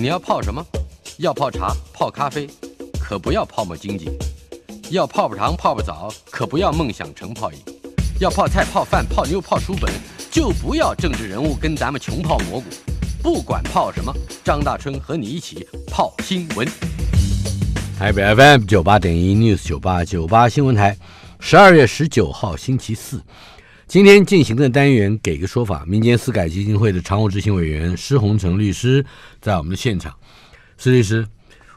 你要泡什么？要泡茶、泡咖啡，可不要泡沫经济；要泡泡糖、泡泡澡，可不要梦想成泡影；要泡菜、泡饭、泡妞、泡书本，就不要政治人物跟咱们穷泡蘑菇。不管泡什么，张大春和你一起泡新闻。台北 FM 九八点一 News 九八九八新闻台，十二月十九号星期四。今天进行的单元，给个说法。民间私改基金会的常务执行委员施洪成律师在我们的现场。施律师，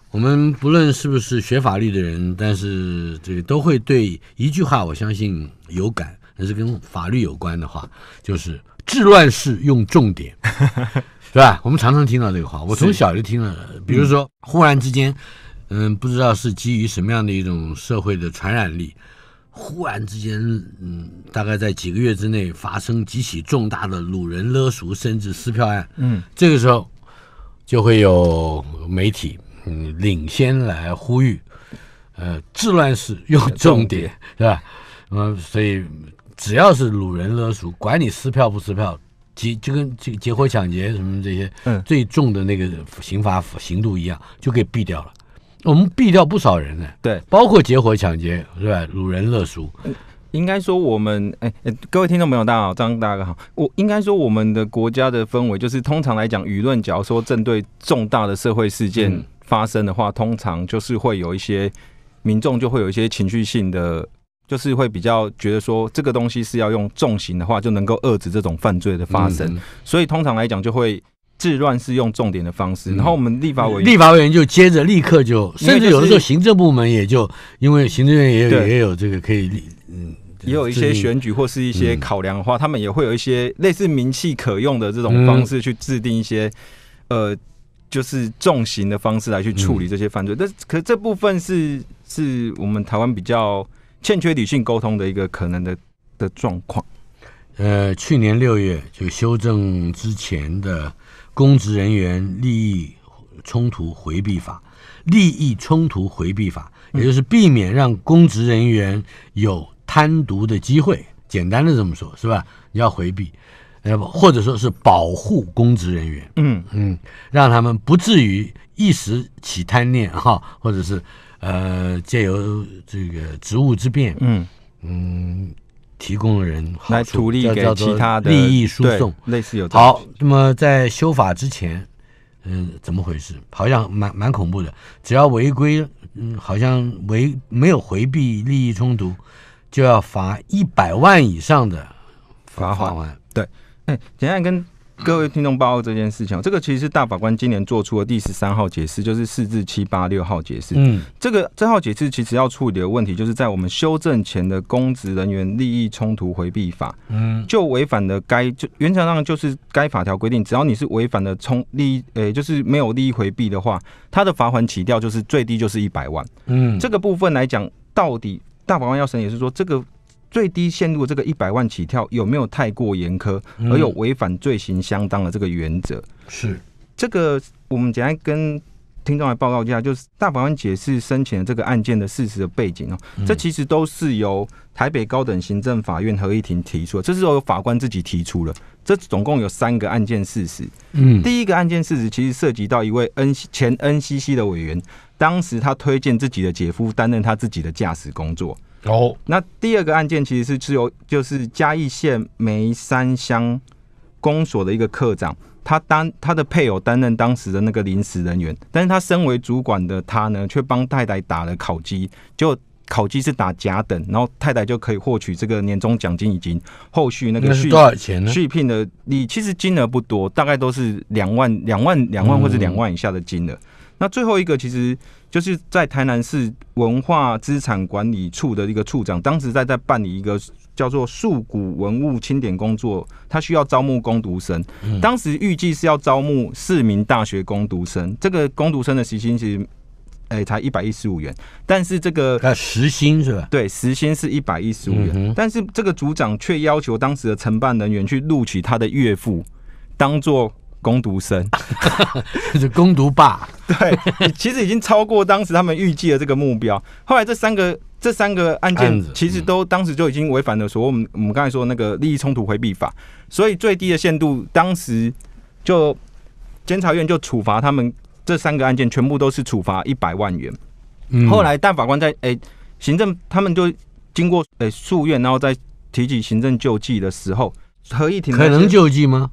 我们不论是不是学法律的人，但是这个都会对一句话我相信有感，那是跟法律有关的话，就是治乱世用重点，是吧？我们常常听到这个话，我从小就听了。比如说，忽然之间，嗯，不知道是基于什么样的一种社会的传染力。忽然之间，嗯，大概在几个月之内发生几起重大的掳人勒赎甚至撕票案，嗯，这个时候就会有媒体，嗯，领先来呼吁，呃，治乱是用重典，是吧？嗯，所以只要是掳人勒赎，管你撕票不撕票，结就跟这个劫伙抢劫什么这些，嗯，最重的那个刑罚刑度一样，就给毙掉了。我们毙掉不少人呢，对，包括劫伙抢劫，是吧？辱人、勒赎，应该说我们，哎，各位听众朋友，大家好，张大哥好。我应该说，我们的国家的氛围就是，通常来讲，舆论，假如说针对重大的社会事件发生的话，通常就是会有一些民众就会有一些情绪性的，就是会比较觉得说，这个东西是要用重刑的话就能够遏制这种犯罪的发生，所以通常来讲就会。治乱是用重点的方式，然后我们立法委员，立法委员就接着立刻就，甚至有的时候行政部门也就，因为行政院也有也有这个可以，嗯，也有一些选举或是一些考量的话，他们也会有一些类似名气可用的这种方式去制定一些，呃，就是重型的方式来去处理这些犯罪，但可这部分是是我们台湾比较欠缺理性沟通的一个可能的的状况。呃，去年六月就修正之前的。公职人员利益冲突回避法，利益冲突回避法，也就是避免让公职人员有贪渎的机会，简单的这么说，是吧？你要回避，呃，或者说是保护公职人员，嗯嗯，让他们不至于一时起贪念哈，或者是呃借由这个职务之便，嗯嗯。提供人来处理给其他的利益输送，类似有好。那么在修法之前，嗯，怎么回事？好像蛮蛮恐怖的。只要违规，嗯，好像违没有回避利益冲突，就要罚一百万以上的罚款。对，哎，简爱跟。各位听众报告这件事情，这个其实是大法官今年做出的第十三号解释，就是四至七八六号解释。嗯，这个这号解释其实要处理的问题，就是在我们修正前的公职人员利益冲突回避法，嗯，就违反了该就原则上就是该法条规定，只要你是违反了冲利，益，呃，就是没有利益回避的话，它的罚款起调就是最低就是一百万。嗯，这个部分来讲，到底大法官要审也是说这个。最低限度这个一百万起跳有没有太过严苛，而有违反罪行相当的这个原则？是这个，我们简单跟听众来报告一下，就是大法官解释申请的这个案件的事实的背景哦。这其实都是由台北高等行政法院合议庭提出，这是由法官自己提出了。这总共有三个案件事实。嗯，第一个案件事实其实涉及到一位 N 前 NCC 的委员，当时他推荐自己的姐夫担任他自己的驾驶工作。哦，那第二个案件其实是是由，就是嘉义县梅山乡公所的一个科长，他担他的配偶担任当时的那个临时人员，但是他身为主管的他呢，却帮太太打了烤鸡，就烤鸡是打甲等，然后太太就可以获取这个年终奖金以及后续那个续多少钱？续聘的，你其实金额不多，大概都是两万、两万、两万或者两万以下的金额。那最后一个其实就是在台南市文化资产管理处的一个处长，当时在在办理一个叫做树古文物清点工作，他需要招募攻读生，当时预计是要招募四名大学攻读生。这个攻读生的时薪其实，哎，才一百一十五元，但是这个时薪是吧？对，时薪是一百一十五元，但是这个组长却要求当时的承办人员去录取他的岳父，当做。攻读生，就攻读霸，对，其实已经超过当时他们预计的这个目标。后来这三个，这三个案件其实都当时就已经违反了所谓我们我们刚才说那个利益冲突回避法，所以最低的限度当时就监察院就处罚他们这三个案件，全部都是处罚一百万元。后来大法官在哎行政他们就经过哎诉愿，然后再提起行政救济的时候，合议庭可能救济吗？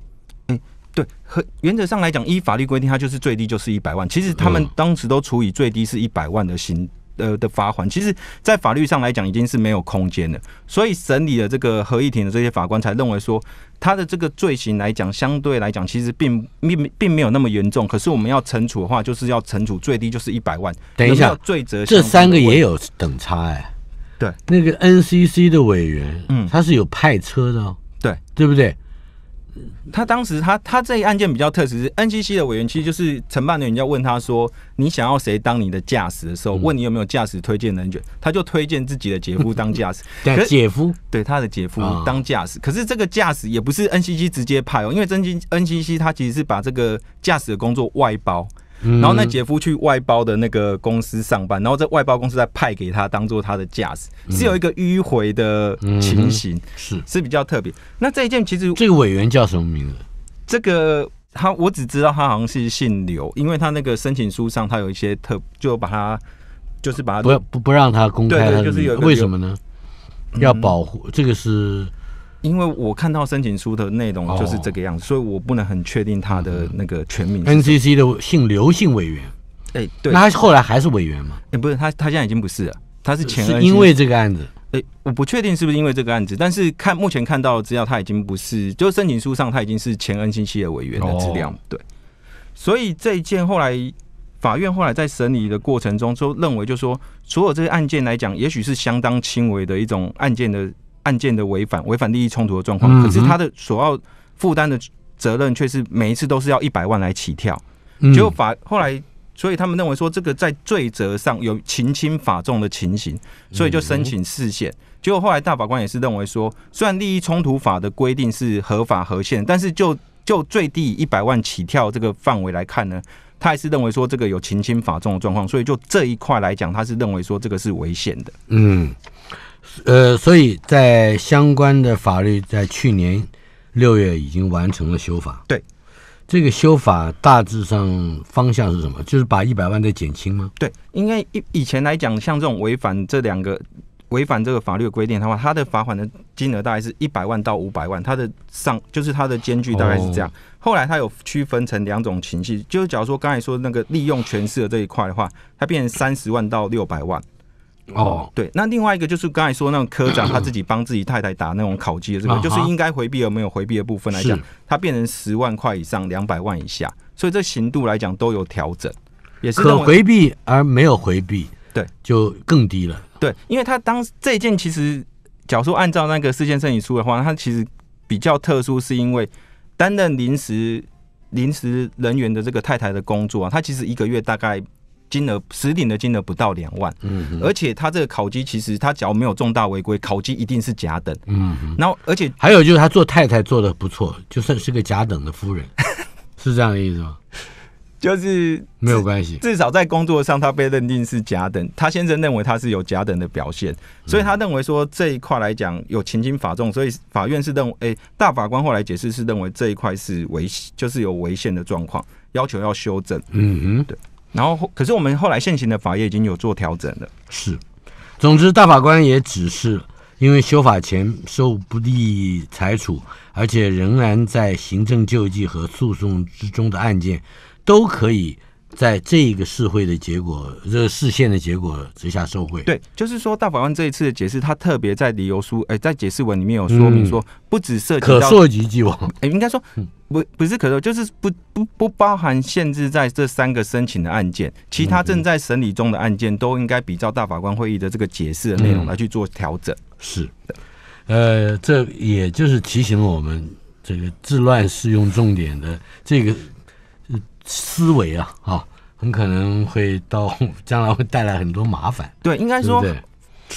对，和原则上来讲，依法律规定，他就是最低就是一百万。其实他们当时都处以最低是一百万的刑，呃的罚款。其实，在法律上来讲，已经是没有空间了。所以审理的这个合议庭的这些法官才认为说，他的这个罪行来讲，相对来讲，其实并并并没有那么严重。可是我们要惩处的话，就是要惩处最低就是一百万。等一下，罪责这三个也有等差哎。对，那个 NCC 的委员，嗯，他是有派车的，哦，对对不对？他当时他他这一案件比较特殊，NCC 的委员其实就是承办的人，要问他说你想要谁当你的驾驶的时候，问你有没有驾驶推荐人选，他就推荐自己的姐夫当驾驶。姐夫对他的姐夫当驾驶，可是这个驾驶也不是 NCC 直接派哦，因为 NCC 他其实是把这个驾驶的工作外包。然后那姐夫去外包的那个公司上班，然后这外包公司再派给他当做他的驾驶，是有一个迂回的情形，是是比较特别。那这一件其实这个委员叫什么名字？这个他我只知道他好像是姓刘，因为他那个申请书上他有一些特，就把他就是把他不不不让他公开，就是有为什么呢？要保护这个是。因为我看到申请书的内容就是这个样子，所以我不能很确定他的那个全名。NCC 的姓刘姓委员，哎，对，他后来还是委员吗？哎，不是，他他现在已经不是了，他是前。是因为这个案子？哎，我不确定是不是因为这个案子，但是看目前看到的资料，他已经不是，就申请书上他已经是前 NCC 的委员的资料，对。所以这一件后来法院后来在审理的过程中，就认为就说所有这个案件来讲，也许是相当轻微的一种案件的。案件的违反，违反利益冲突的状况，可是他的所要负担的责任，却是每一次都是要一百万来起跳。结果法后来，所以他们认为说，这个在罪责上有情轻法重的情形，所以就申请释宪。结果后来大法官也是认为说，虽然利益冲突法的规定是合法合宪，但是就就最低一百万起跳这个范围来看呢，他也是认为说这个有情轻法重的状况，所以就这一块来讲，他是认为说这个是违宪的。嗯。呃，所以在相关的法律在去年六月已经完成了修法。对，这个修法大致上方向是什么？就是把一百万再减轻吗？对，应该以以前来讲，像这种违反这两个违反这个法律规定的话，它的罚款的金额大概是一百万到五百万，它的上就是它的间距大概是这样。后来它有区分成两种情形，就是假如说刚才说那个利用权势的这一块的话，它变成三十万到六百万。哦，对，那另外一个就是刚才说那种科长他自己帮自己太太打那种烤鸡的这个，就是应该回避而没有回避的部分来讲，它变成十万块以上两百万以下，所以这刑度来讲都有调整，也是可回避而没有回避，对，就更低了。对，因为他当时这件其实，假如说按照那个事件申请书的话，他其实比较特殊，是因为担任临时临时人员的这个太太的工作啊，他其实一个月大概。金额十点的金额不到两万，嗯，而且他这个烤鸡其实他只要没有重大违规，烤鸡一定是甲等，嗯，然后而且还有就是他做太太做的不错，就算是个甲等的夫人，是这样的意思吗？就是没有关系，至少在工作上他被认定是甲等，他先生认为他是有甲等的表现，所以他认为说这一块来讲有情轻法重，所以法院是认为，哎，大法官后来解释是认为这一块是违，就是有违宪的状况，要求要修正，嗯哼，对。然后，可是我们后来现行的法也已经有做调整了。是，总之，大法官也只是因为修法前受不利裁处，而且仍然在行政救济和诉讼之中的案件，都可以。在这一个释会的结果，这个、视线的结果之下受贿。对，就是说大法官这一次的解释，他特别在理由书，哎，在解释文里面有说明说，不只涉及到可溯及既往，哎，应该说不不是可溯，就是不不不包含限制在这三个申请的案件，其他正在审理中的案件都应该比照大法官会议的这个解释的内容来去做调整。是的，呃，这也就是提醒我们这个治乱适用重点的这个。思维啊，啊，很可能会到将来会带来很多麻烦。对，应该说，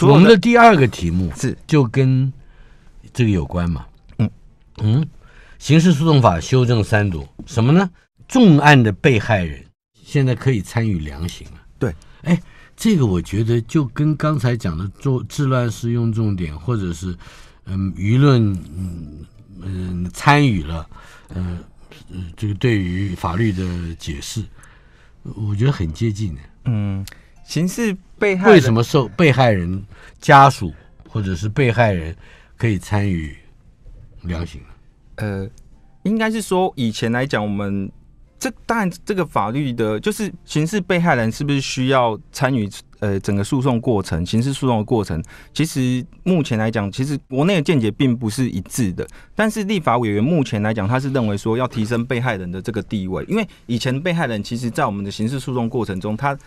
我们的第二个题目是就跟这个有关嘛。嗯嗯，刑事诉讼法修正三读，什么呢？重案的被害人现在可以参与量刑了。对，哎，这个我觉得就跟刚才讲的做治乱是用重点，或者是嗯舆论嗯嗯参与了，嗯。这个对于法律的解释，我觉得很接近。嗯，刑事被害为什么受被害人家属或者是被害人可以参与量刑？呃，应该是说以前来讲，我们这当然这个法律的，就是刑事被害人是不是需要参与？呃，整个诉讼过程，刑事诉讼的过程，其实目前来讲，其实国内的见解并不是一致的。但是立法委员目前来讲，他是认为说要提升被害人的这个地位，因为以前被害人其实，在我们的刑事诉讼过程中，他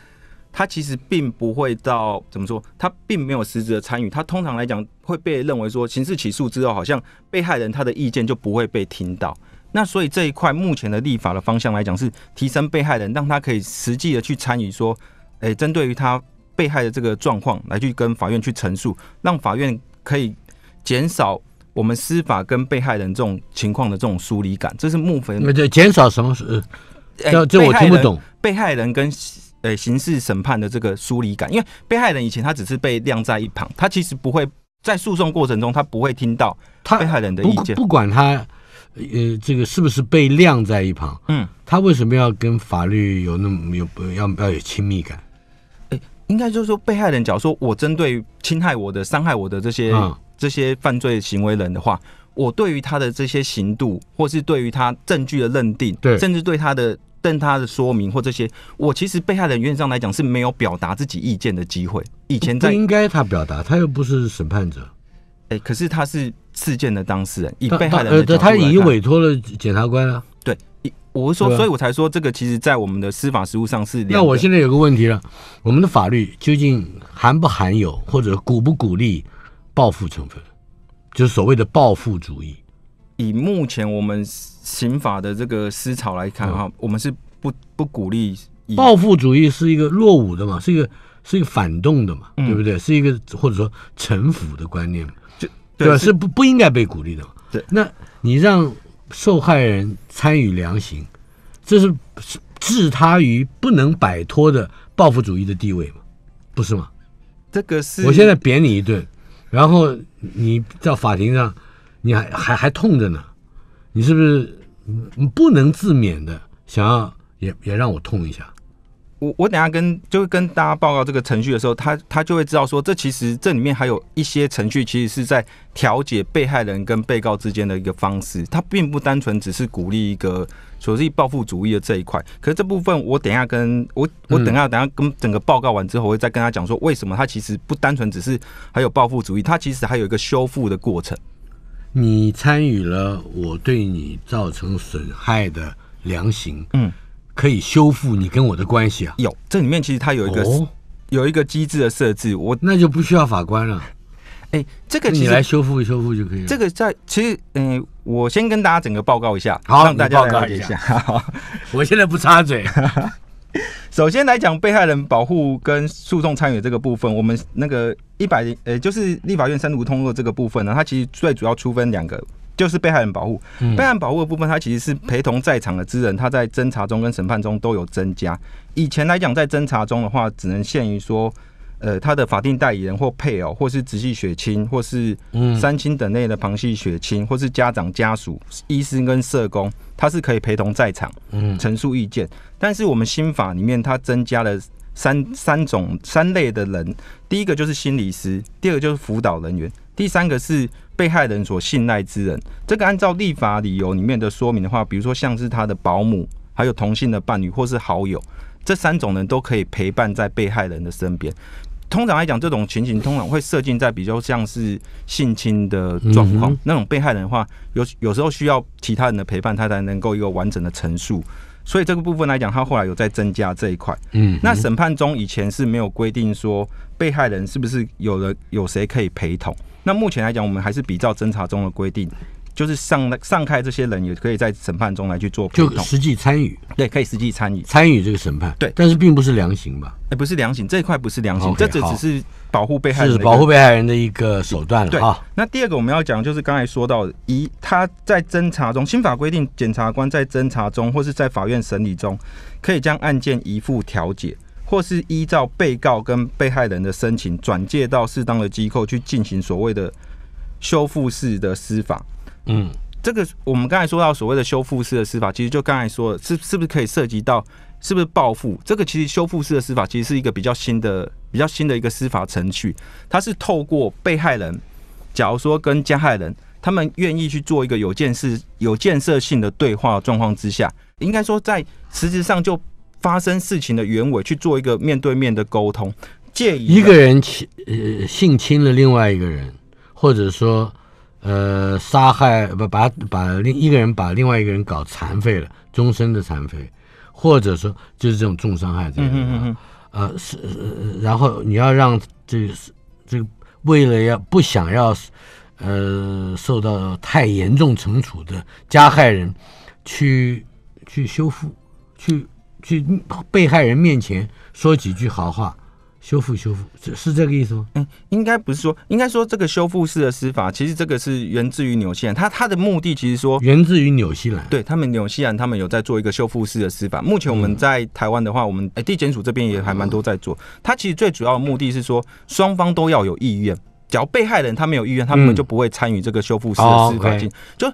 他其实并不会到怎么说，他并没有实质的参与。他通常来讲会被认为说，刑事起诉之后，好像被害人他的意见就不会被听到。那所以这一块目前的立法的方向来讲，是提升被害人，让他可以实际的去参与说，哎，针对于他。被害的这个状况来去跟法院去陈述，让法院可以减少我们司法跟被害人这种情况的这种疏离感。这是木粉，这减少什么？呃，这我听不懂。被害人跟呃刑事审判的这个疏离感，因为被害人以前他只是被晾在一旁，他其实不会在诉讼过程中他不会听到被害人的意见。不管他呃这个是不是被晾在一旁，嗯，他为什么要跟法律有那么有不要不要有亲密感？应该就是说，被害人假如说我针对侵害我的、伤害我的这些这些犯罪行为人的话，我对于他的这些刑度，或是对于他证据的认定，对，甚至对他的但他的说明或这些，我其实被害人原则上来讲是没有表达自己意见的机会。以前在应该他表达，他又不是审判者，哎，可是他是事件的当事人，以被害人的，他已经委托了检察官了。我是说，所以我才说，这个其实在我们的司法实务上是。那我现在有个问题了，我们的法律究竟含不含有或者鼓不鼓励报复成分，就是所谓的报复主义？以目前我们刑法的这个思潮来看，哈，我们是不不鼓励。报复主义是一个落伍的嘛，是一个是一个反动的嘛，对不对？是一个或者说城府的观念，就对吧？是不不应该被鼓励的嘛？对，那你让。受害人参与量刑，这是置他于不能摆脱的报复主义的地位嘛？不是吗？这个是，我现在扁你一顿，然后你在法庭上，你还还还痛着呢，你是不是不能自免的想要也也让我痛一下？我我等下跟就会跟大家报告这个程序的时候，他他就会知道说，这其实这里面还有一些程序，其实是在调解被害人跟被告之间的一个方式，它并不单纯只是鼓励一个所谓报复主义的这一块。可是这部分，我等下跟我我等下等下跟整个报告完之后，我会再跟他讲说，为什么他其实不单纯只是还有报复主义，他其实还有一个修复的过程。你参与了我对你造成损害的量刑，嗯。可以修复你跟我的关系啊？有，这里面其实它有一个，有一个机制的设置。我那就不需要法官了。哎，这个你来修复修复就可以。了。这个在其实嗯，我先跟大家整个报告一下，好，让大家了解一下。我现在不插嘴。首先来讲被害人保护跟诉讼参与这个部分，我们那个一百呃，就是立法院三读通过这个部分呢，它其实最主要出分两个。就是被害人保护，被害人保护的部分，它其实是陪同在场的之人，他在侦查中跟审判中都有增加。以前来讲，在侦查中的话，只能限于说，呃，他的法定代理人或配偶，或是直系血亲，或是三亲等内的旁系血亲，或是家长、家属、医生跟社工，他是可以陪同在场，嗯，陈述意见。但是我们新法里面，它增加了三三种三类的人，第一个就是心理师，第二个就是辅导人员。第三个是被害人所信赖之人，这个按照立法理由里面的说明的话，比如说像是他的保姆，还有同性的伴侣或是好友，这三种人都可以陪伴在被害人的身边。通常来讲，这种情形通常会设定在比较像是性侵的状况，那种被害人的话，有有时候需要其他人的陪伴，他才能够一个完整的陈述。所以这个部分来讲，他后来有在增加这一块。嗯，那审判中以前是没有规定说被害人是不是有了有谁可以陪同。那目前来讲，我们还是比照侦查中的规定，就是上上开这些人也可以在审判中来去做，就实际参与，对，可以实际参与参与这个审判，对，但是并不是量刑吧？哎，不是量刑这一块，不是量刑，这只只是保护被害是保护被害人的一个手段了。哈，那第二个我们要讲就是刚才说到一，他在侦查中，新法规定检察官在侦查中或是在法院审理中，可以将案件移付调解。或是依照被告跟被害人的申请，转介到适当的机构去进行所谓的修复式的司法。嗯，这个我们刚才说到所谓的修复式的司法，其实就刚才说的是是不是可以涉及到是不是报复？这个其实修复式的司法其实是一个比较新的、比较新的一个司法程序。它是透过被害人，假如说跟加害人他们愿意去做一个有建设有建设性的对话状况之下，应该说在实质上就。发生事情的原委去做一个面对面的沟通，介于一个人侵呃性侵了另外一个人，或者说呃杀害不把把另一个人把另外一个人搞残废了，终身的残废，或者说就是这种重伤害这种啊是，然后你要让这个这个为了要不想要呃受到太严重惩处的加害人去去修复去。去被害人面前说几句好话，修复修复，是是这个意思吗？嗯，应该不是说，应该说这个修复式的司法，其实这个是源自于纽西兰，他他的目的其实说源自于纽西兰。对他们纽西兰，他们有在做一个修复式的司法。目前我们在台湾的话，我们哎，地检署这边也还蛮多在做。他其实最主要的目的是说，双方都要有意愿，只要被害人他没有意愿，他们就不会参与这个修复式的司法进就。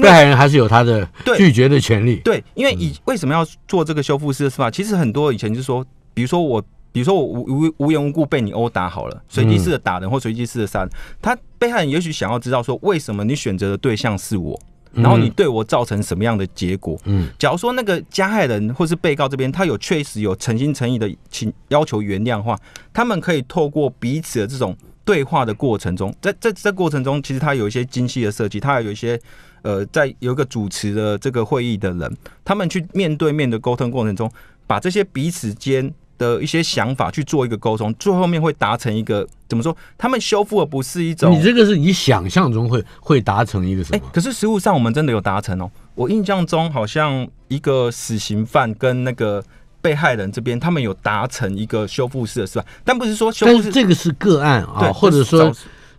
被害人还是有他的拒绝的权利。对，因为以为什么要做这个修复师是吧？其实很多以前就是说，比如说我，比如说我无无缘无故被你殴打好了，随机式的打人或随机式的杀人，他被害人也许想要知道说，为什么你选择的对象是我，然后你对我造成什么样的结果？嗯，假如说那个加害人或是被告这边，他有确实有诚心诚意的请要求原谅的话，他们可以透过彼此的这种对话的过程中，在在这过程中，其实他有一些精细的设计，他有一些。呃，在有个主持的这个会议的人，他们去面对面的沟通过程中，把这些彼此间的一些想法去做一个沟通，最后面会达成一个怎么说？他们修复的不是一种，你这个是你想象中会会达成一个什么？可是实物上我们真的有达成哦。我印象中好像一个死刑犯跟那个被害人这边，他们有达成一个修复式的是吧？但不是说，但是这个是个案啊，或者说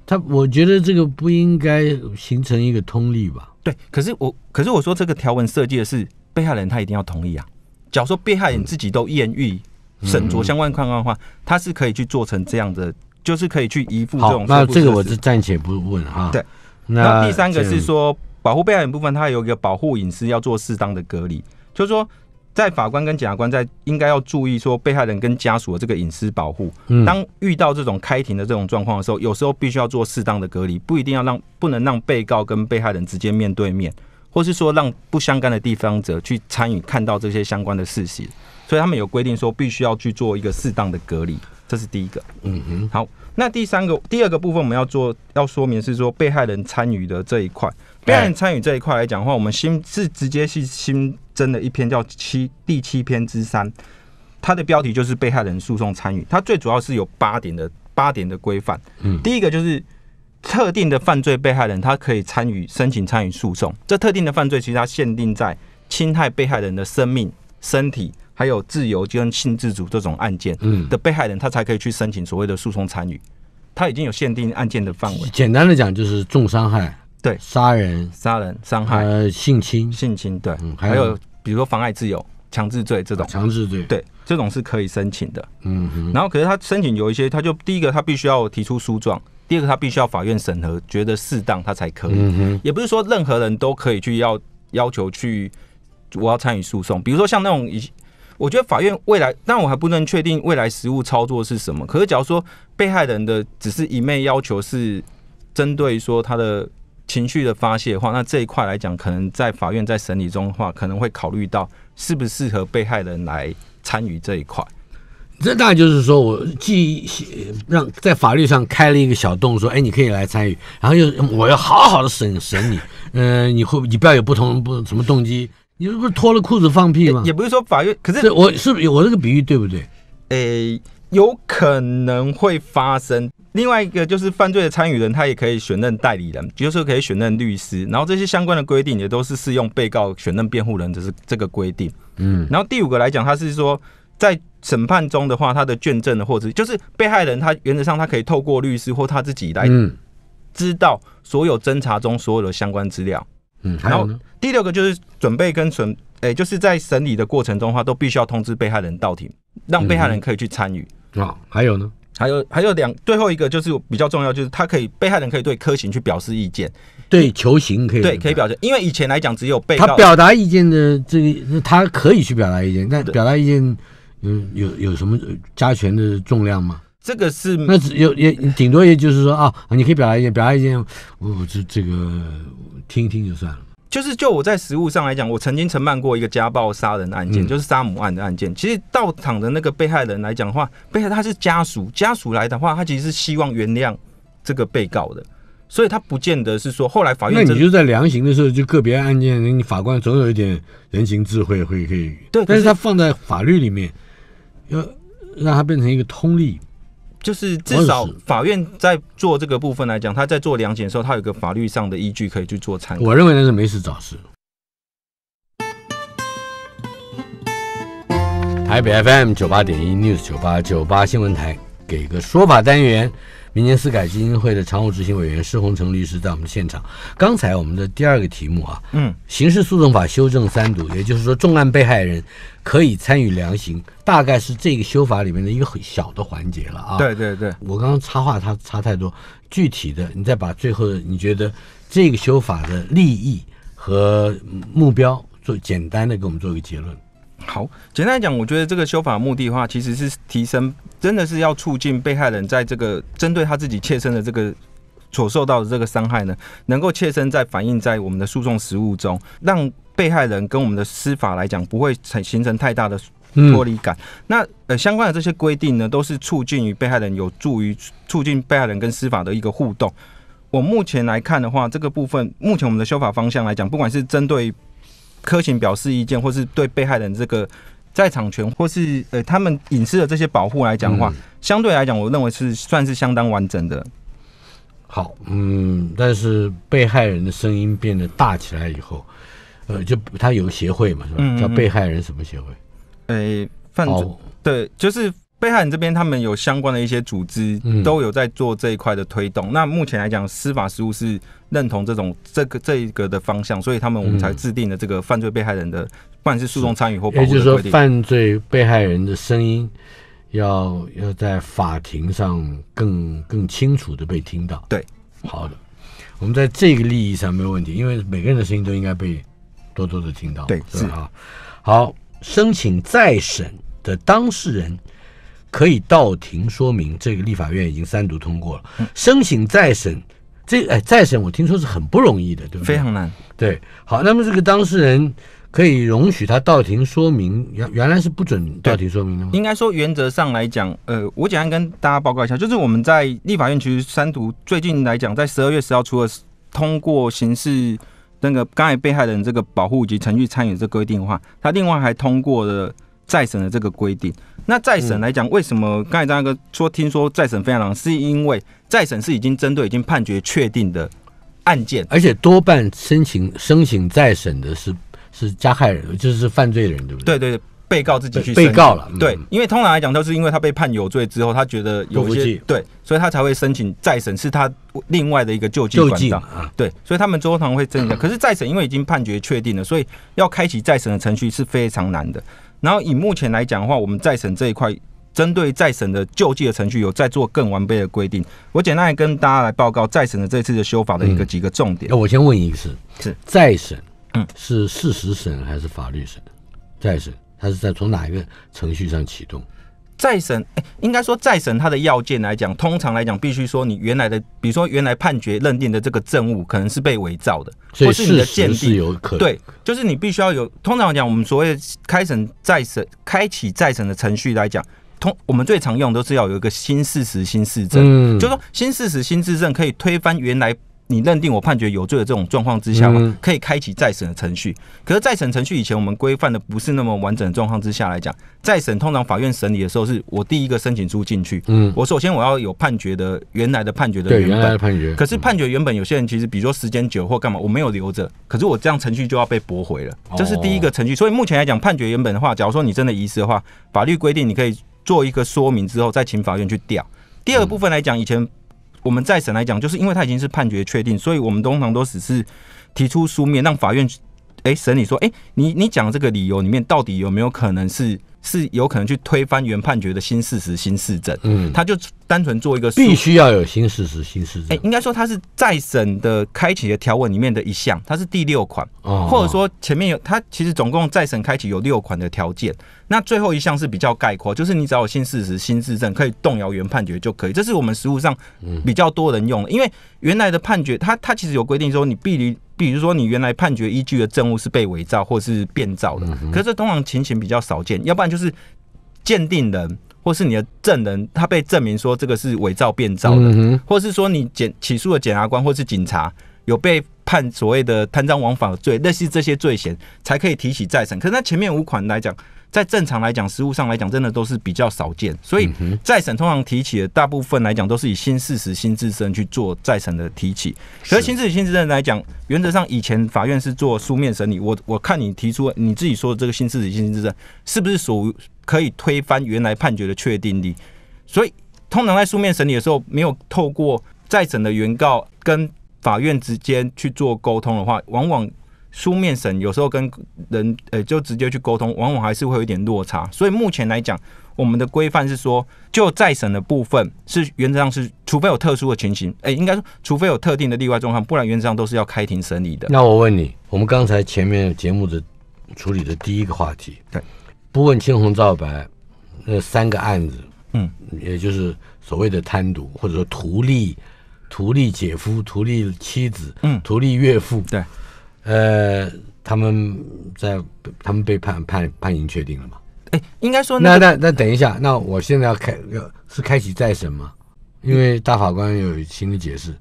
他，我觉得这个不应该形成一个通例吧。对，可是我，可是我说这个条文设计的是被害人他一定要同意啊。假如说被害人自己都艳遇审着相关状况的话，他是可以去做成这样的，就是可以去移附这种。那这个我是暂且不问哈。对，那第三个是说保护被害人部分，他有一个保护隐私要做适当的隔离，就是说。在法官跟检察官在应该要注意说被害人跟家属的这个隐私保护。当遇到这种开庭的这种状况的时候，有时候必须要做适当的隔离，不一定要让不能让被告跟被害人直接面对面，或是说让不相干的地方者去参与看到这些相关的事实。所以他们有规定说，必须要去做一个适当的隔离。这是第一个，嗯哼，好。那第三个、第二个部分我们要做要说明是说被害人参与的这一块，被害人参与这一块来讲的话，我们新是直接是新增的一篇叫七第七篇之三，它的标题就是被害人诉讼参与，它最主要是有八点的八点的规范。嗯，第一个就是特定的犯罪被害人，他可以参与申请参与诉讼。这特定的犯罪，其实它限定在侵害被害人的生命、身体。还有自由跟性自主这种案件的被害人，他才可以去申请所谓的诉讼参与。他已经有限定案件的范围。简单的讲，就是重伤害、对杀人、杀人、伤害、性侵、性侵，对，还有比如说妨碍自由、强制罪这种、强制罪，对，这种是可以申请的。嗯，然后可是他申请有一些，他就第一个他必须要提出诉状，第二个他必须要法院审核，觉得适当他才可以。嗯，也不是说任何人都可以去要要求去我要参与诉讼，比如说像那种以。我觉得法院未来，但我还不能确定未来实物操作是什么。可是，假如说被害人的只是一昧要求是针对说他的情绪的发泄的话，那这一块来讲，可能在法院在审理中的话，可能会考虑到适不适合被害人来参与这一块。这大概就是说我既让在法律上开了一个小洞，说哎，你可以来参与，然后又我要好好的审审你，嗯，你会你不要有不同不什么动机。你是不是脱了裤子放屁吗？也不是说法院，可是我是不是我这个比喻对不对？呃，有可能会发生。另外一个就是犯罪的参与人，他也可以选任代理人，就是可以选任律师。然后这些相关的规定也都是适用被告选任辩护人的是这个规定。嗯。然后第五个来讲，他是说在审判中的话，他的卷证的或者就是被害人，他原则上他可以透过律师或他自己来知道所有侦查中所有的相关资料。嗯，有呢？第六个就是准备跟存，哎，就是在审理的过程中的话，都必须要通知被害人到庭，让被害人可以去参与啊。还有呢，还有还有两最后一个就是比较重要，就是他可以被害人可以对科刑去表示意见，对求刑可以对可以表示，因为以前来讲只有被他表达意见的这个，他可以去表达意见，但表达意见有有有什么加权的重量吗？这个是那只有也顶多也就是说啊，你可以表达意见，表达意见，我这这个听一听就算了。就是就我在实务上来讲，我曾经承办过一个家暴杀人案件，就是杀母案的案件。其实到场的那个被害人来讲的话，被害他是家属，家属来的话，他其实是希望原谅这个被告的，所以他不见得是说后来法院。那你就在量刑的时候，就个别案件，人法官总有一点人情智慧会可以。对，但是他放在法律里面，要让它变成一个通例。就是至少法院在做这个部分来讲，他在做量检的时候，他有个法律上的依据可以去做参考。我认为那是没事找事。台北 FM 九八点一 News 九八九八新闻台。给一个说法单元，民间司改基金会的常务执行委员施洪成律师在我们现场。刚才我们的第二个题目啊，嗯，刑事诉讼法修正三读，也就是说重案被害人可以参与量刑，大概是这个修法里面的一个很小的环节了啊。对对对，我刚刚插话插插太多，具体的你再把最后你觉得这个修法的利益和目标做简单的给我们做一个结论。好，简单来讲，我觉得这个修法目的的话，其实是提升，真的是要促进被害人在这个针对他自己切身的这个所受到的这个伤害呢，能够切身在反映在我们的诉讼实务中，让被害人跟我们的司法来讲不会成形成太大的脱离感。那呃相关的这些规定呢，都是促进于被害人，有助于促进被害人跟司法的一个互动。我目前来看的话，这个部分目前我们的修法方向来讲，不管是针对。科情表示，意见，或是对被害人这个在场权，或是呃他们隐私的这些保护来讲的话，相对来讲，我认为是算是相当完整的。好，嗯，但是被害人的声音变得大起来以后，呃，就他有个协会嘛，是吧？叫被害人什么协会？诶，犯罪对，就是。被害人这边，他们有相关的一些组织都有在做这一块的推动。那目前来讲，司法实务是认同这种这个这一个的方向，所以他们我们才制定了这个犯罪被害人的，不管是诉讼参与或保护也就是说，犯罪被害人的声音要要在法庭上更更清楚的被听到。对，好的，我们在这个利益上没有问题，因为每个人的声音都应该被多多的听到。对，是啊。好，申请再审的当事人。可以到庭说明，这个立法院已经三读通过了。申请再审，这哎再审我听说是很不容易的，对不对？非常难。对，好，那么这个当事人可以容许他到庭说明，原原来是不准到庭说明的吗？应该说原则上来讲，呃，我简单跟大家报告一下，就是我们在立法院其实三读最近来讲，在十二月十号除了通过刑事那个刚才被害人这个保护及程序参与这规定的话，他另外还通过了再审的这个规定。那再审来讲，为什么刚才张哥说听说再审非常难？是因为再审是已经针对已经判决确定的案件，而且多半申请申请再审的是是加害人，就是犯罪人，对不对？对对，被告自己去被告了。对，因为通常来讲都是因为他被判有罪之后，他觉得有些对，所以他才会申请再审，是他另外的一个救济。救济。对，所以他们通常会增加。可是再审因为已经判决确定了，所以要开启再审的程序是非常难的。然后以目前来讲的话，我们再审这一块，针对再审的救济的程序，有在做更完备的规定。我简单跟大家来报告再审的这次的修法的一个几个重点。那我先问一个是，是再审，嗯，是事实审还是法律审？再审它是在从哪一个程序上启动？再审，应该说再审它的要件来讲，通常来讲，必须说你原来的，比如说原来判决认定的这个证物可能是被伪造的，或是你的鉴定有可能，对，就是你必须要有。通常来讲，我们所谓开审、再审、开启再审的程序来讲，通我们最常用都是要有一个新事实、新事证，嗯，就说新事实、新事证可以推翻原来。你认定我判决有罪的这种状况之下嘛，可以开启再审的程序。可是再审程序以前我们规范的不是那么完整的状况之下来讲，再审通常法院审理的时候是我第一个申请书进去，嗯，我首先我要有判决的原来的判决的原来的判决。可是判决原本有些人其实比如说时间久或干嘛，我没有留着，可是我这样程序就要被驳回了，这是第一个程序。所以目前来讲，判决原本的话，假如说你真的遗失的，话法律规定你可以做一个说明之后再请法院去调。第二部分来讲，以前。我们再审来讲，就是因为他已经是判决确定，所以我们通常都只是提出书面让法院，哎审理说，哎，你你讲这个理由里面到底有没有可能是？是有可能去推翻原判决的新事实、新事证，嗯，他就单纯做一个，必须要有新事实、新事证。哎，应该说它是再审的开启的条文里面的一项，它是第六款，或者说前面有它其实总共再审开启有六款的条件，那最后一项是比较概括，就是你只要有新事实、新事证可以动摇原判决就可以，这是我们实务上比较多人用，的，因为原来的判决它它其实有规定说你必须。比如说，你原来判决依据的证物是被伪造或是变造的，可是通常情形比较少见。要不然就是鉴定人，或是你的证人，他被证明说这个是伪造变造的，或是说你检起诉的检察官或是警察有被。判所谓的贪赃枉法的罪，类似这些罪嫌才可以提起再审。可是，那前面五款来讲，在正常来讲，实物上来讲，真的都是比较少见。所以再审通常提起的，大部分来讲都是以新事实、新自身去做再审的提起。所以，新事实、新自身来讲，原则上以前法院是做书面审理。我我看你提出你自己说的这个新事实、新自证，是不是属可以推翻原来判决的确定力？所以，通常在书面审理的时候，没有透过再审的原告跟。法院之间去做沟通的话，往往书面审有时候跟人，呃，就直接去沟通，往往还是会有一点落差。所以目前来讲，我们的规范是说，就再审的部分是原则上是，除非有特殊的情形，哎，应该说，除非有特定的例外状况，不然原则上都是要开庭审理的。那我问你，我们刚才前面节目的处理的第一个话题，对，不问青红皂白，那三个案子，嗯，也就是所谓的贪渎或者说图利。图利姐夫、图利妻子、嗯、图利岳父，对，呃，他们在他们被判判判刑确定了吗？哎，应该说那那那等一下，那我现在要开，要是开启再审吗？因为大法官有新的解释。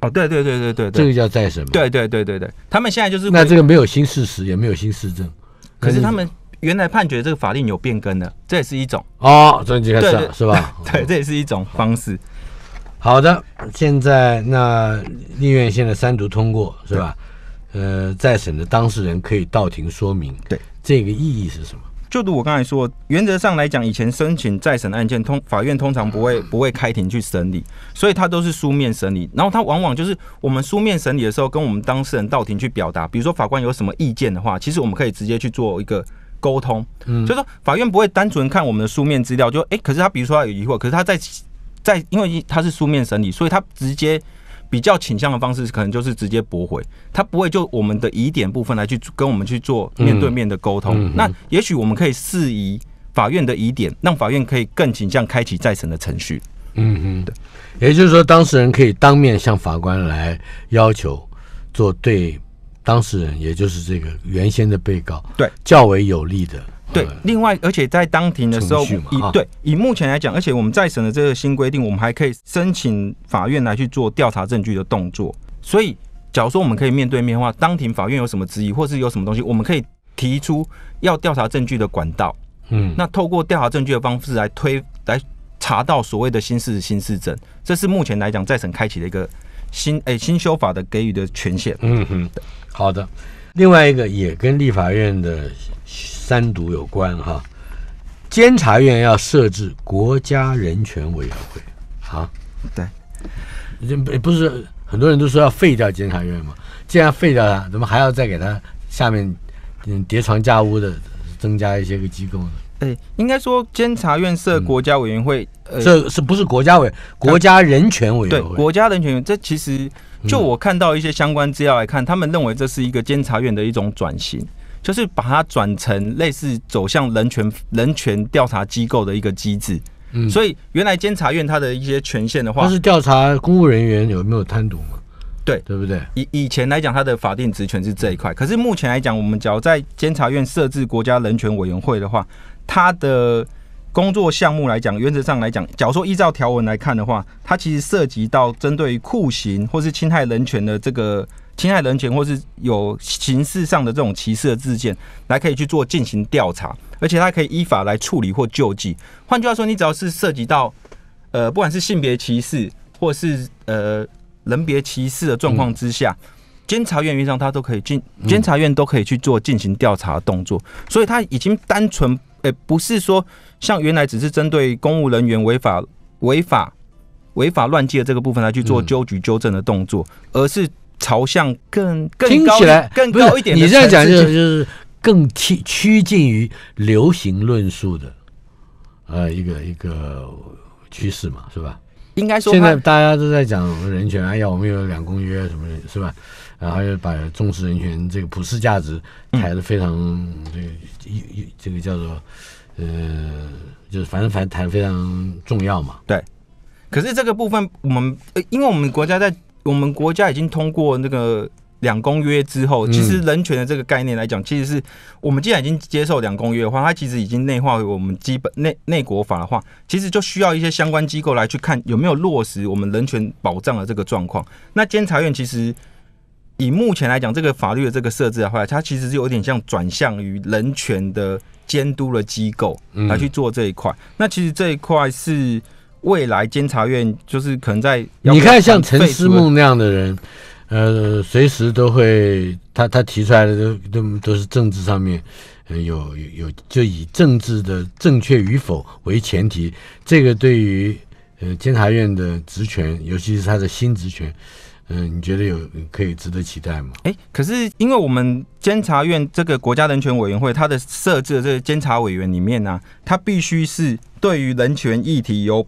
哦，对对对对对，这个叫再审。对对对对对，他们现在就是那这个没有新事实，也没有新事证，可是他们原来判决这个法令有变更的，这也是一种哦，重新开始是吧？对，这也是一种方式。好的，现在那立院现在三读通过是吧？呃，再审的当事人可以到庭说明，对这个意义是什么？就如我刚才说，原则上来讲，以前申请再审的案件通法院通常不会不会开庭去审理，所以他都是书面审理。然后他往往就是我们书面审理的时候，跟我们当事人到庭去表达。比如说法官有什么意见的话，其实我们可以直接去做一个沟通。嗯，就是说法院不会单纯看我们的书面资料，就哎，可是他比如说他有疑惑，可是他在。在，因为他是书面审理，所以他直接比较倾向的方式，可能就是直接驳回，他不会就我们的疑点部分来去跟我们去做面对面的沟通。那也许我们可以适疑法院的疑点，让法院可以更倾向开启再审的程序。嗯嗯，对。也就是说，当事人可以当面向法官来要求做对当事人，也就是这个原先的被告，对较为有利的。对，另外，而且在当庭的时候，以对以目前来讲，而且我们再审的这个新规定，我们还可以申请法院来去做调查证据的动作。所以，假如说我们可以面对面的话，当庭法院有什么质疑，或是有什么东西，我们可以提出要调查证据的管道。嗯，那透过调查证据的方式来推来查到所谓的新事新事证，这是目前来讲再审开启的一个新诶新修法的给予的权限。嗯哼，好的。另外一个也跟立法院的。三读有关哈，监察院要设置国家人权委员会。好，对，这不是很多人都说要废掉监察院吗？既然废掉了，怎么还要再给他下面嗯叠床架屋的增加一些个机构呢？对，应该说监察院设国家委员会，呃，这是不是国家委？国家人权委员会？对，国家人权委。这其实就我看到一些相关资料来看，他们认为这是一个监察院的一种转型。就是把它转成类似走向人权人权调查机构的一个机制，嗯，所以原来监察院它的一些权限的话，它是调查公务人员有没有贪渎嘛，对对不对？以以前来讲，它的法定职权是这一块，可是目前来讲，我们只要在监察院设置国家人权委员会的话，它的工作项目来讲，原则上来讲，假如说依照条文来看的话，它其实涉及到针对酷刑或是侵害人权的这个。侵害人权，或是有刑事上的这种歧视的事件，来可以去做进行调查，而且他可以依法来处理或救济。换句话说，你只要是涉及到呃，不管是性别歧视，或是呃人别歧视的状况之下，监察院院长他都可以进监察院都可以去做进行调查动作，所以他已经单纯诶不是说像原来只是针对公务人员违法、违法、违法乱纪的这个部分来去做纠举纠正的动作，而是。朝向更更高、更高一点，你这样讲就是就是更趋趋近于流行论述的，呃，一个一个趋势嘛，是吧？应该说，现在大家都在讲人权，哎，呀，我们有两公约什么，是吧？然后又把重视人权这个普世价值抬得非常这个一一这个叫做呃，就是反正反正谈得非常重要嘛。对，可是这个部分，我们因为我们国家在。我们国家已经通过那个两公约之后，其实人权的这个概念来讲，其实是我们既然已经接受两公约的话，它其实已经内化为我们基本内内国法的话，其实就需要一些相关机构来去看有没有落实我们人权保障的这个状况。那监察院其实以目前来讲，这个法律的这个设置的话，它其实是有点像转向于人权的监督的机构来去做这一块。那其实这一块是。未来监察院就是可能在你看像陈思梦那样的人，呃，随时都会他他提出来的都都都是政治上面，有有有就以政治的正确与否为前提，这个对于呃监察院的职权，尤其是他的新职权，嗯，你觉得有可以值得期待吗？哎，可是因为我们监察院这个国家人权委员会，它的设置这个监察委员里面呢，它必须是对于人权议题有。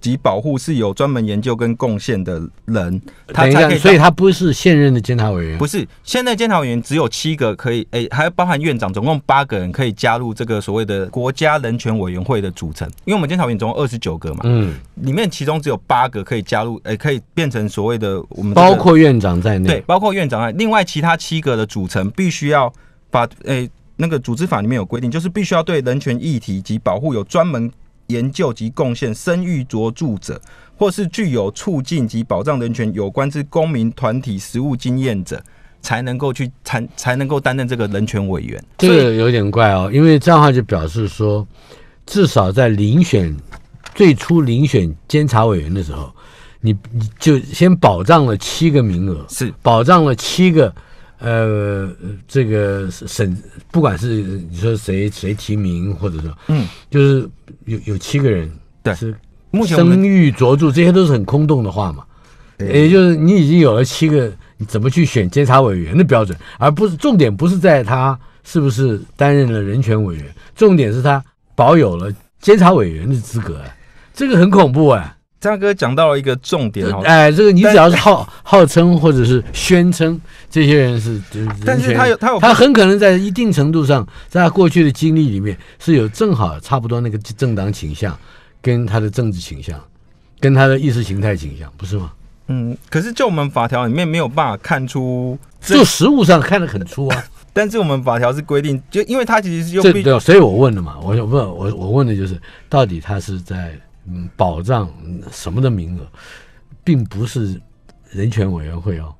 及保护是有专门研究跟贡献的人，他才一所以他不是现任的监察委员，不是。现在监察委员只有七个可以，诶，还包含院长，总共八个人可以加入这个所谓的国家人权委员会的组成。因为我们监察委员总二十九个嘛，嗯，里面其中只有八个可以加入，诶，可以变成所谓的我们包括院长在内，对，包括院长在内，另外其他七个的组成，必须要把诶那个组织法里面有规定，就是必须要对人权议题及保护有专门。研究及贡献声誉卓著者，或是具有促进及保障人权有关之公民团体实务经验者，才能够去参才能够担任这个人权委员。这个有点怪哦，因为这的话就表示说，至少在遴选最初遴选监察委员的时候，你你就先保障了七个名额，是保障了七个。呃，这个省不管是你说谁谁提名，或者说，嗯，就是有有七个人，对，是声誉卓著，这些都是很空洞的话嘛。也就是你已经有了七个，你怎么去选监察委员的标准，而不是重点不是在他是不是担任了人权委员，重点是他保有了监察委员的资格，这个很恐怖啊。张哥讲到了一个重点，哎，这个你只要是号号称或者是宣称，这些人是，但是他有他有他很可能在一定程度上，在他过去的经历里面是有正好差不多那个政党倾向，跟他的政治倾向，跟他的意识形态倾向，不是吗？嗯，可是就我们法条里面没有办法看出，就实物上看得很粗啊，但是我们法条是规定，就因为他其实是用，对，所以我问的嘛，我想问我我问的就是到底他是在。保障什么的名额，并不是人权委员会哦，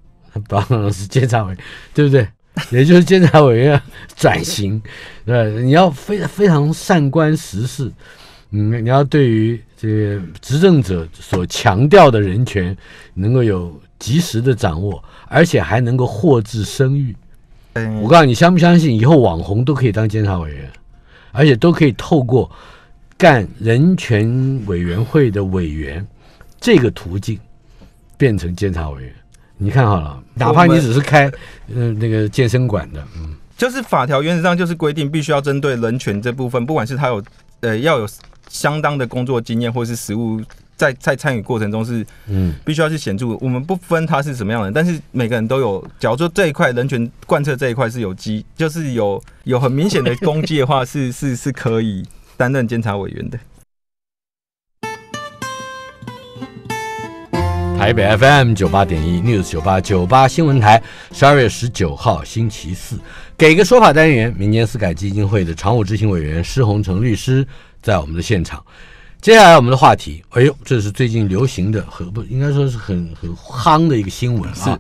当 然是监察委，对不对？也就是监察委员转型，对你要非非常善观时事，嗯，你要对于这个执政者所强调的人权能够有及时的掌握，而且还能够获致声誉。我告诉你，相不相信？以后网红都可以当监察委员，而且都可以透过。干人权委员会的委员这个途径，变成监察委员，你看好了，哪怕你只是开嗯那个健身馆的，嗯，就是法条原则上就是规定必须要针对人权这部分，不管是他有呃要有相当的工作经验，或是实务在在参与过程中是嗯，必须要是显著，我们不分他是什么样的，但是每个人都有，假如说这一块人权贯彻这一块是有机，就是有有很明显的攻击的话，是是是可以。担任监察委员的。台北 FM 九八点一 News 九八九八新闻台十二月十九号星期四，给个说法单元，民间私改基金会的常务执行委员施洪成律师在我们的现场。接下来我们的话题，哎呦，这是最近流行的，很不应该说是很很夯的一个新闻啊，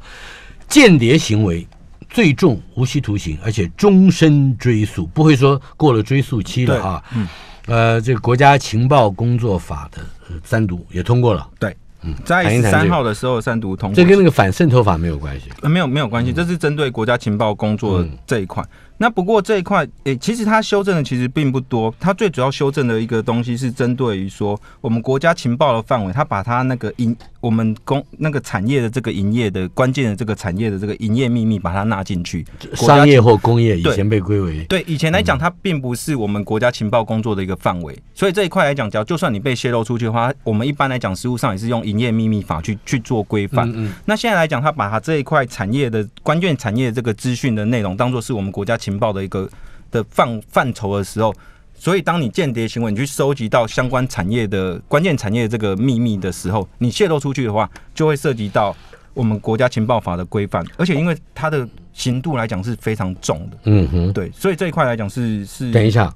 间谍行为。最重无期徒刑，而且终身追诉，不会说过了追诉期了啊。嗯，呃，这个国家情报工作法的三读也通过了。对，嗯，在三号的时候三读通过。这跟那个反渗透法没有关系，没有没有关系，这是针对国家情报工作这一块。那不过这一块，诶，其实它修正的其实并不多。它最主要修正的一个东西是针对于说我们国家情报的范围，它把它那个营我们工那个产业的这个营业的关键的这个产业的这个营业秘密把它纳进去。商业或工业以前被归为对以前来讲，它并不是我们国家情报工作的一个范围。所以这一块来讲，叫就算你被泄露出去的话，我们一般来讲实务上也是用营业秘密法去去做规范。那现在来讲，它把它这一块产业的关键产业这个资讯的内容当做是我们国家情。情报的一个的范范畴的时候，所以当你间谍行为你去收集到相关产业的关键产业这个秘密的时候，你泄露出去的话，就会涉及到我们国家情报法的规范，而且因为它的刑度来讲是非常重的，嗯哼，对，所以这一块来讲是是。等一下，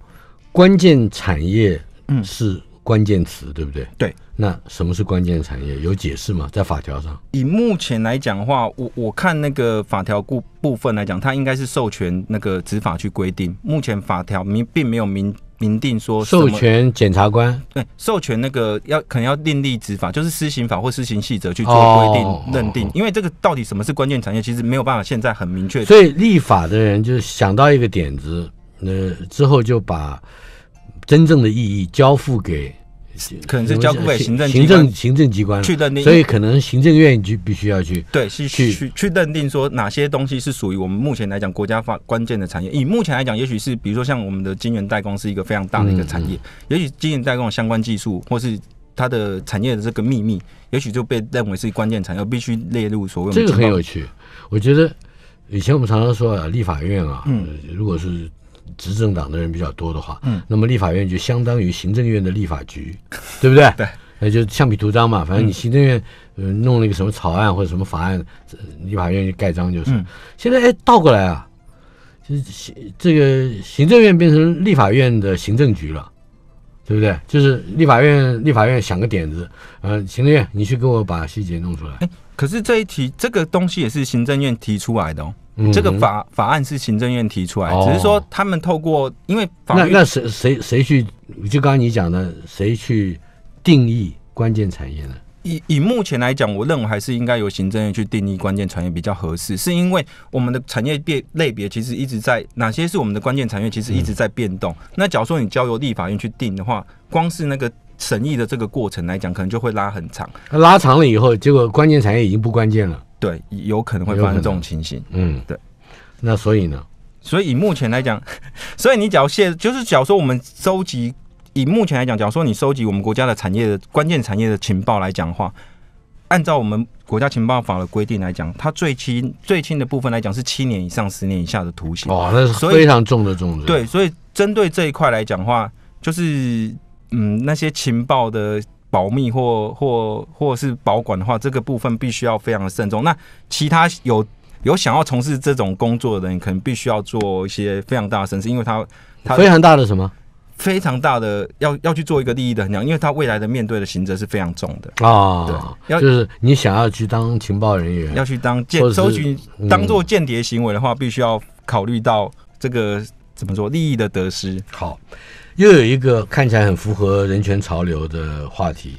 关键产业嗯是关键词，对不对？对。那什么是关键产业？有解释吗？在法条上，以目前来讲的话，我我看那个法条部部分来讲，它应该是授权那个执法去规定。目前法条明并没有明明定说授权检察官，对，授权那个要可能要另立执法，就是施行法或施行细则去做规定认定。因为这个到底什么是关键产业，其实没有办法现在很明确。所以立法的人就想到一个点子，那之后就把真正的意义交付给。可能是交给行政行政行政机关去认定，所以可能行政院就必须要去对是去去去认定说哪些东西是属于我们目前来讲国家发关键的产业。以目前来讲，也许是比如说像我们的晶圆代工是一个非常大的一个产业，也许晶圆代工相关技术或是它的产业的这个秘密，也许就被认为是关键产业，必须列入所谓这个很有趣。我觉得以前我们常常说啊，立法院啊，嗯，如果是。执政党的人比较多的话，嗯，那么立法院就相当于行政院的立法局，对不对？对，那就橡皮图章嘛，反正你行政院嗯弄那个什么草案或者什么法案，立法院就盖章就是。现在哎，倒过来啊，就是行这个行政院变成立法院的行政局了，对不对？就是立法院立法院想个点子，嗯，行政院你去给我把细节弄出来。可是这一题，这个东西也是行政院提出来的哦。这个法法案是行政院提出来，只是说他们透过因为法那那谁谁谁去就刚刚你讲的谁去定义关键产业呢？以以目前来讲，我认为还是应该由行政院去定义关键产业比较合适，是因为我们的产业变类别其实一直在哪些是我们的关键产业，其实一直在变动。那假如说你交由立法院去定的话，光是那个审议的这个过程来讲，可能就会拉很长。拉长了以后，结果关键产业已经不关键了。对，有可能会发生这种情形。嗯，对。那所以呢？所以以目前来讲，所以你只要现就是假如说我们收集，以目前来讲，假如说你收集我们国家的产业的关键产业的情报来讲话，按照我们国家情报法的规定来讲，它最轻最轻的部分来讲是七年以上、十年以下的徒刑。哦，那是非常重的重的。对，所以针对这一块来讲话，就是嗯，那些情报的。保密或或或是保管的话，这个部分必须要非常的慎重。那其他有有想要从事这种工作的人，可能必须要做一些非常大的损失，因为他他非常大的什么非常大的要要去做一个利益的衡量，因为他未来的面对的刑责是非常重的啊。对，要就是你想要去当情报人员，要去当间收集，当做间谍行为的话，必须要考虑到这个怎么说利益的得失。好。又有一个看起来很符合人权潮流的话题，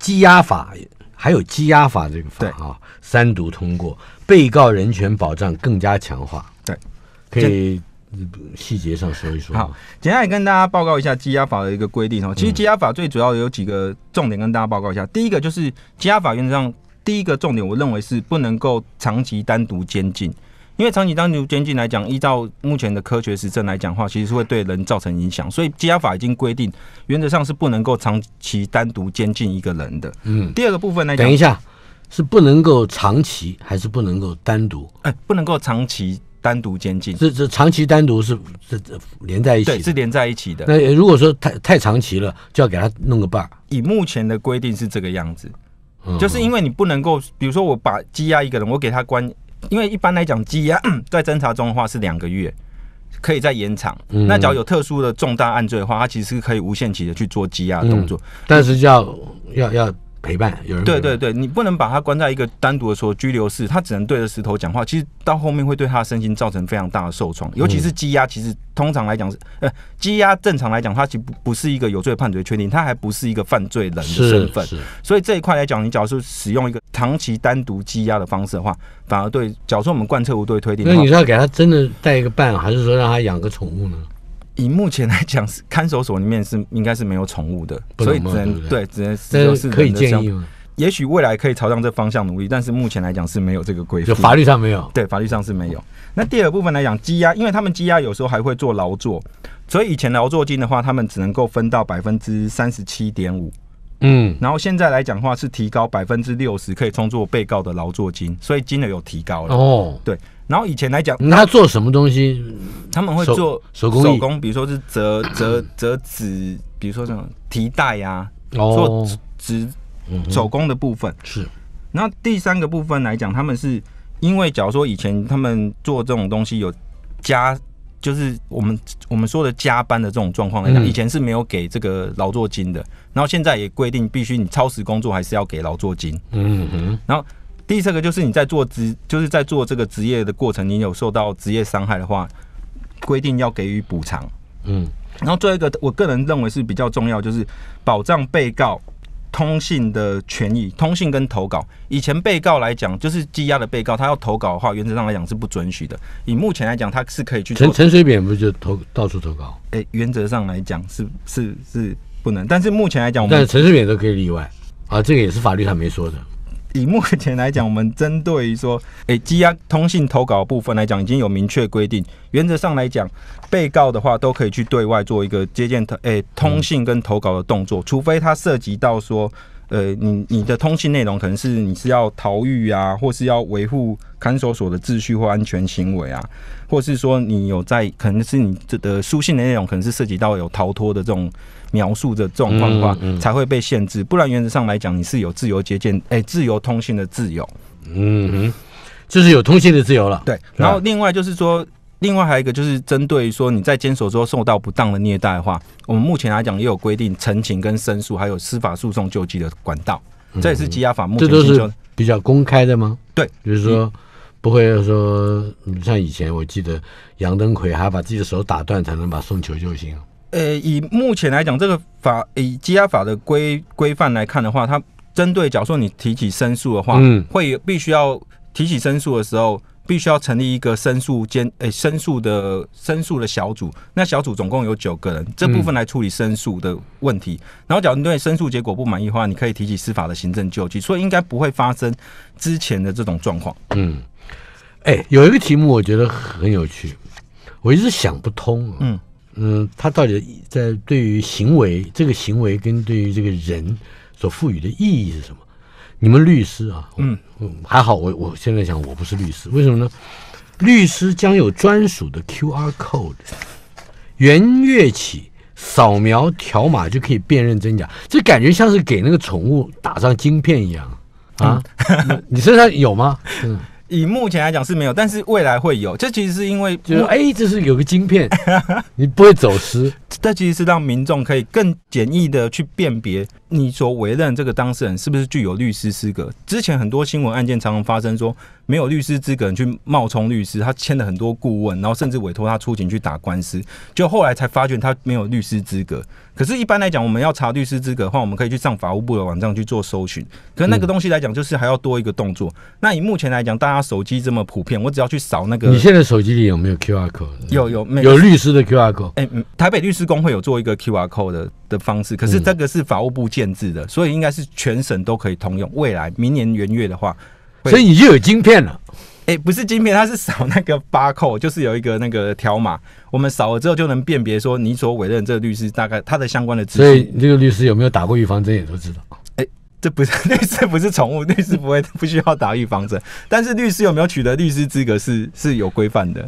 羁押法，还有羁押法这个法啊，三读通过，被告人权保障更加强化。对，可以细节上说一说。好，简爱跟大家报告一下羁押法的一个规定哦。其实羁押法最主要有几个重点跟大家报告一下。第一个就是羁押法院上第一个重点，我认为是不能够长期单独监禁。因为长期单独监禁来讲，依照目前的科学实证来讲话，其实是会对人造成影响，所以羁押法已经规定，原则上是不能够长期单独监禁一个人的。嗯，第二个部分来讲，等一下是不能够长期，还是不能够单独？哎，不能够长期单独监禁，这这长期单独是这这连在一起，对，是连在一起的。那如果说太太长期了，就要给他弄个伴儿。以目前的规定是这个样子，就是因为你不能够，比如说我把羁押一个人，我给他关。因为一般来讲，羁 押在侦查中的话是两个月，可以再延长。那只要有特殊的重大案罪的话，它其实是可以无限期的去做羁押动作，但是要要要。陪伴，有人对对对，你不能把他关在一个单独的说拘留室，他只能对着石头讲话。其实到后面会对他的身心造成非常大的受创，尤其是羁押。其实通常来讲是，呃，羁押正常来讲，他其实不是一个有罪判决确定，他还不是一个犯罪人的身份。所以这一块来讲，你假如说使用一个长期单独羁押的方式的话，反而对。假如说我们贯彻无罪推定，那你是要给他真的带一个伴，还是说让他养个宠物呢？以目前来讲，是看守所里面是应该是没有宠物的，所以只能对只能只有是可以建议也许未来可以朝向这方向努力，但是目前来讲是没有这个规。就法律上没有。对，法律上是没有。那第二部分来讲，积压，因为他们积压有时候还会做劳作，所以以前劳作金的话，他们只能够分到百分之三十七点五。嗯。然后现在来讲的话，是提高百分之六十，可以充作被告的劳作金，所以金额有提高了。哦，对。然后以前来讲，他做什么东西？他们会做手工手工，比如说是折折折纸，比如说这种提袋啊，做纸手工的部分是。然后第三个部分来讲，他们是因为假如说以前他们做这种东西有加，就是我们我们说的加班的这种状况来讲，以前是没有给这个劳作金的。然后现在也规定，必须你超时工作还是要给劳作金。嗯哼，然后。第四个就是你在做职，就是在做这个职业的过程，你有受到职业伤害的话，规定要给予补偿。嗯，然后最后一个，我个人认为是比较重要，就是保障被告通信的权益，通信跟投稿。以前被告来讲，就是羁押的被告，他要投稿的话，原则上来讲是不准许的。以目前来讲，他是可以去陈陈水扁不就投到处投稿？哎，原则上来讲是是是不能，但是目前来讲，但是陈水扁都可以例外啊，这个也是法律上没说的。以目前来讲，我们针对于说，哎，羁押通信投稿部分来讲，已经有明确规定。原则上来讲，被告的话都可以去对外做一个接见诶、哎，通信跟投稿的动作，除非它涉及到说。呃，你你的通信内容可能是你是要逃狱啊，或是要维护看守所的秩序或安全行为啊，或是说你有在可能是你这的书信的内容可能是涉及到有逃脱的这种描述的状况的话，才会被限制。不然，原则上来讲，你是有自由接见、哎，自由通信的自由，嗯，就是有通信的自由了。对，然后另外就是说。另外还有一个就是针对说你在监所之后受到不当的虐待的话，我们目前来讲也有规定陈情跟申诉，还有司法诉讼救济的管道，这也是羁押法目前比较公开的吗？对，比如说不会说像以前我记得杨登魁还要把自己的手打断才能把送求救行。呃，以目前来讲，这个法以羁押法的规规范来看的话，它针对假如说你提起申诉的话，嗯，会必须要提起申诉的时候。必须要成立一个申诉监诶申诉的申诉的小组，那小组总共有九个人，这部分来处理申诉的问题。然后，假如你对申诉结果不满意的话，你可以提起司法的行政救济，所以应该不会发生之前的这种状况。嗯，哎，有一个题目我觉得很有趣，我一直想不通。嗯嗯，他到底在对于行为这个行为跟对于这个人所赋予的意义是什么？你们律师啊，嗯，还好，我我现在想我不是律师，为什么呢？律师将有专属的 QR code，元月起扫描条码就可以辨认真假，这感觉像是给那个宠物打上晶片一样啊！你身上有吗？嗯，以目前来讲是没有，但是未来会有。这其实是因为就是哎，这是有个晶片，你不会走失。这其实是让民众可以更简易的去辨别。你所委任这个当事人是不是具有律师资格？之前很多新闻案件常常发生，说没有律师资格去冒充律师，他签了很多顾问，然后甚至委托他出庭去打官司，就后来才发觉他没有律师资格。可是，一般来讲，我们要查律师资格的话，我们可以去上法务部的网站去做搜寻。可是那个东西来讲，就是还要多一个动作。那以目前来讲，大家手机这么普遍，我只要去扫那个。你现在手机里有没有 QR code？有有没？有律师的 QR code？哎，台北律师工会有做一个 QR code 的的方式。可是这个是法务部建限制的，所以应该是全省都可以通用。未来明年元月的话，所以你就有晶片了。哎，不是晶片，它是扫那个八扣，就是有一个那个条码，我们扫了之后就能辨别说你所委任这个律师大概他的相关的资。所以这个律师有没有打过预防针也都知道。这不是律师，不是宠物律师不会 不需要打预防针。但是律师有没有取得律师资格是是有规范的。